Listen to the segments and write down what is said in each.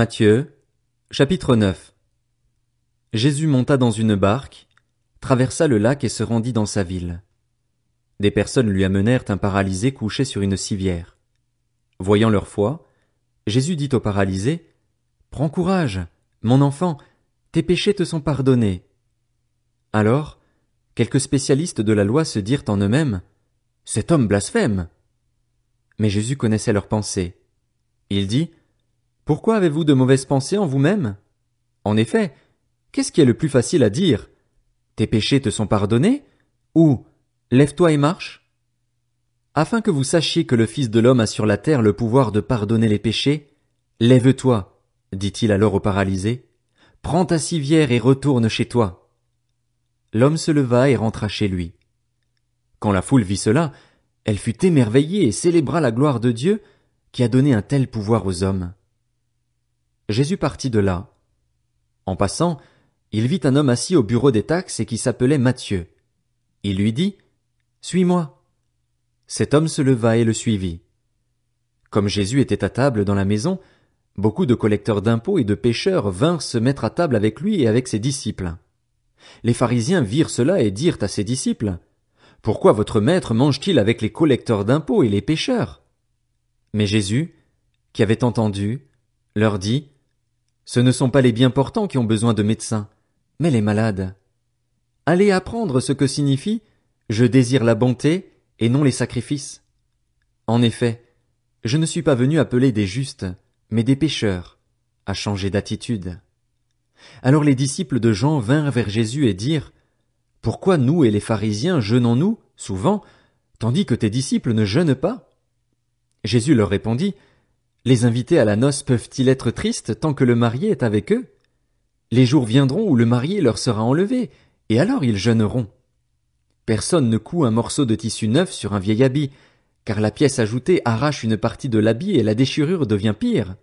Matthieu, chapitre 9 Jésus monta dans une barque, traversa le lac et se rendit dans sa ville. Des personnes lui amenèrent un paralysé couché sur une civière. Voyant leur foi, Jésus dit au paralysé, Prends courage, mon enfant, tes péchés te sont pardonnés. Alors, quelques spécialistes de la loi se dirent en eux-mêmes, Cet homme blasphème! Mais Jésus connaissait leurs pensées. Il dit, pourquoi avez-vous de mauvaises pensées en vous-même En effet, qu'est-ce qui est le plus facile à dire Tes péchés te sont pardonnés ou Lève-toi et marche Afin que vous sachiez que le Fils de l'homme a sur la terre le pouvoir de pardonner les péchés, Lève-toi, dit-il alors au paralysé, prends ta civière et retourne chez toi. L'homme se leva et rentra chez lui. Quand la foule vit cela, elle fut émerveillée et célébra la gloire de Dieu qui a donné un tel pouvoir aux hommes. Jésus partit de là. En passant, il vit un homme assis au bureau des taxes et qui s'appelait Matthieu. Il lui dit, Suis-moi. Cet homme se leva et le suivit. Comme Jésus était à table dans la maison, beaucoup de collecteurs d'impôts et de pêcheurs vinrent se mettre à table avec lui et avec ses disciples. Les pharisiens virent cela et dirent à ses disciples, Pourquoi votre maître mange-t-il avec les collecteurs d'impôts et les pêcheurs? Mais Jésus, qui avait entendu, leur dit, ce ne sont pas les bien portants qui ont besoin de médecins, mais les malades. Allez apprendre ce que signifie je désire la bonté et non les sacrifices. En effet, je ne suis pas venu appeler des justes, mais des pécheurs, à changer d'attitude. Alors les disciples de Jean vinrent vers Jésus et dirent Pourquoi nous et les pharisiens jeûnons-nous, souvent, tandis que tes disciples ne jeûnent pas? Jésus leur répondit les invités à la noce peuvent-ils être tristes tant que le marié est avec eux? Les jours viendront où le marié leur sera enlevé, et alors ils jeûneront. Personne ne coud un morceau de tissu neuf sur un vieil habit, car la pièce ajoutée arrache une partie de l'habit et la déchirure devient pire.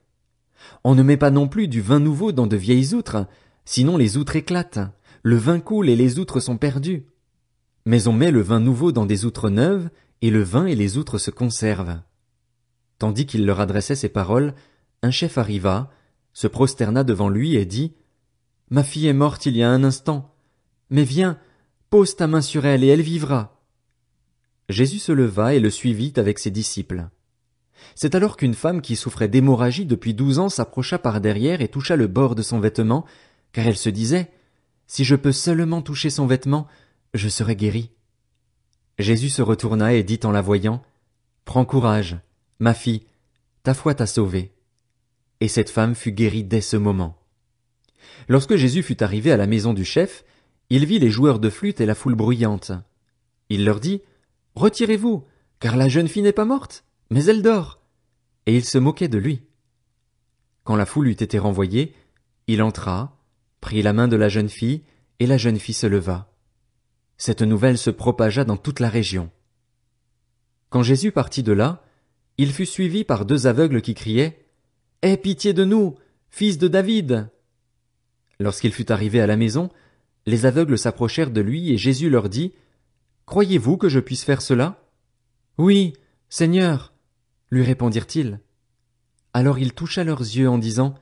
On ne met pas non plus du vin nouveau dans de vieilles outres, sinon les outres éclatent, le vin coule et les outres sont perdues. Mais on met le vin nouveau dans des outres neuves, et le vin et les outres se conservent. Tandis qu'il leur adressait ces paroles, un chef arriva, se prosterna devant lui et dit Ma fille est morte il y a un instant. Mais viens, pose ta main sur elle et elle vivra. Jésus se leva et le suivit avec ses disciples. C'est alors qu'une femme qui souffrait d'hémorragie depuis douze ans s'approcha par derrière et toucha le bord de son vêtement, car elle se disait Si je peux seulement toucher son vêtement, je serai guérie. Jésus se retourna et dit en la voyant Prends courage, Ma fille, ta foi t'a sauvée. Et cette femme fut guérie dès ce moment. Lorsque Jésus fut arrivé à la maison du chef, il vit les joueurs de flûte et la foule bruyante. Il leur dit, Retirez-vous, car la jeune fille n'est pas morte, mais elle dort. Et ils se moquaient de lui. Quand la foule eut été renvoyée, il entra, prit la main de la jeune fille, et la jeune fille se leva. Cette nouvelle se propagea dans toute la région. Quand Jésus partit de là, il fut suivi par deux aveugles qui criaient Aie pitié de nous, fils de David. Lorsqu'il fut arrivé à la maison, les aveugles s'approchèrent de lui et Jésus leur dit Croyez-vous que je puisse faire cela Oui, Seigneur, lui répondirent-ils. Alors il toucha leurs yeux en disant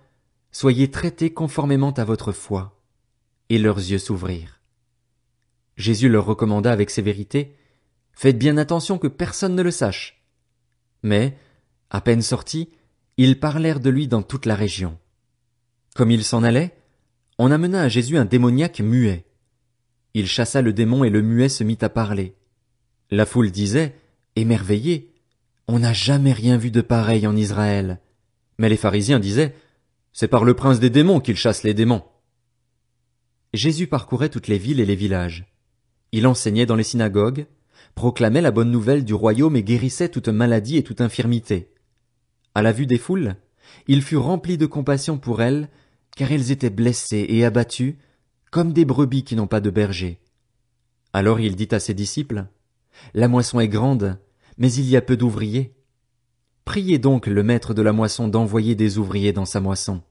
Soyez traités conformément à votre foi. Et leurs yeux s'ouvrirent. Jésus leur recommanda avec sévérité Faites bien attention que personne ne le sache mais, à peine sortis, ils parlèrent de lui dans toute la région. Comme il s'en allait, on amena à Jésus un démoniaque muet. Il chassa le démon et le muet se mit à parler. La foule disait, émerveillée, On n'a jamais rien vu de pareil en Israël. Mais les pharisiens disaient, C'est par le prince des démons qu'il chasse les démons. Jésus parcourait toutes les villes et les villages. Il enseignait dans les synagogues, proclamait la bonne nouvelle du royaume et guérissait toute maladie et toute infirmité. À la vue des foules, il fut rempli de compassion pour elles, car elles étaient blessées et abattues, comme des brebis qui n'ont pas de berger. Alors il dit à ses disciples, La moisson est grande, mais il y a peu d'ouvriers. Priez donc le maître de la moisson d'envoyer des ouvriers dans sa moisson.